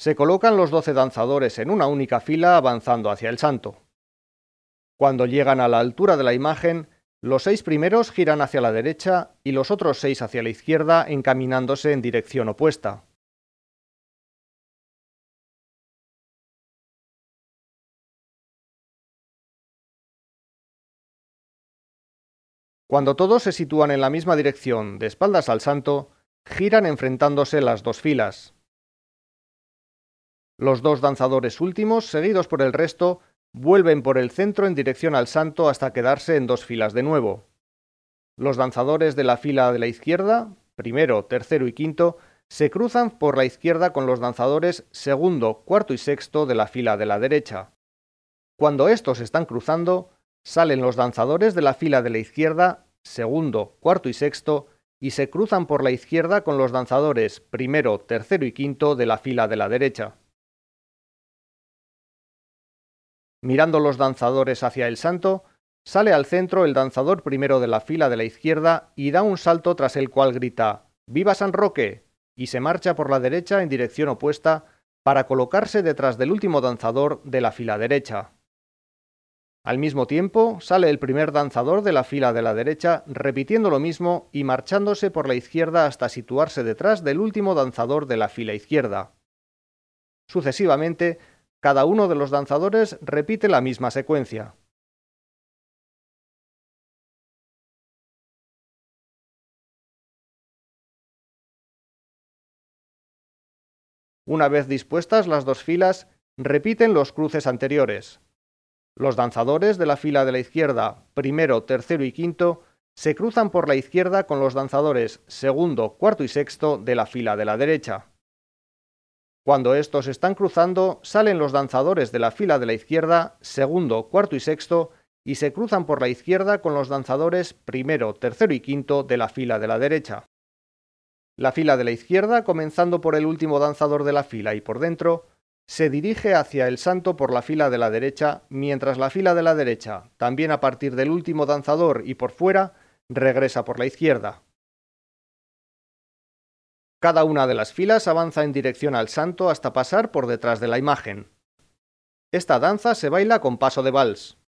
se colocan los doce danzadores en una única fila avanzando hacia el santo. Cuando llegan a la altura de la imagen, los seis primeros giran hacia la derecha y los otros seis hacia la izquierda encaminándose en dirección opuesta. Cuando todos se sitúan en la misma dirección, de espaldas al santo, giran enfrentándose las dos filas. Los dos danzadores últimos, seguidos por el resto, vuelven por el centro en dirección al santo hasta quedarse en dos filas de nuevo. Los danzadores de la fila de la izquierda, primero, tercero y quinto, se cruzan por la izquierda con los danzadores segundo, cuarto y sexto de la fila de la derecha. Cuando estos están cruzando, salen los danzadores de la fila de la izquierda, segundo, cuarto y sexto, y se cruzan por la izquierda con los danzadores primero, tercero y quinto de la fila de la derecha. Mirando los danzadores hacia el santo, sale al centro el danzador primero de la fila de la izquierda y da un salto tras el cual grita ¡Viva San Roque! y se marcha por la derecha en dirección opuesta para colocarse detrás del último danzador de la fila derecha. Al mismo tiempo, sale el primer danzador de la fila de la derecha repitiendo lo mismo y marchándose por la izquierda hasta situarse detrás del último danzador de la fila izquierda. Sucesivamente, cada uno de los danzadores repite la misma secuencia. Una vez dispuestas las dos filas, repiten los cruces anteriores. Los danzadores de la fila de la izquierda, primero, tercero y quinto, se cruzan por la izquierda con los danzadores segundo, cuarto y sexto de la fila de la derecha. Cuando estos están cruzando, salen los danzadores de la fila de la izquierda, segundo, cuarto y sexto, y se cruzan por la izquierda con los danzadores primero, tercero y quinto de la fila de la derecha. La fila de la izquierda, comenzando por el último danzador de la fila y por dentro, se dirige hacia el santo por la fila de la derecha, mientras la fila de la derecha, también a partir del último danzador y por fuera, regresa por la izquierda. Cada una de las filas avanza en dirección al santo hasta pasar por detrás de la imagen. Esta danza se baila con paso de vals.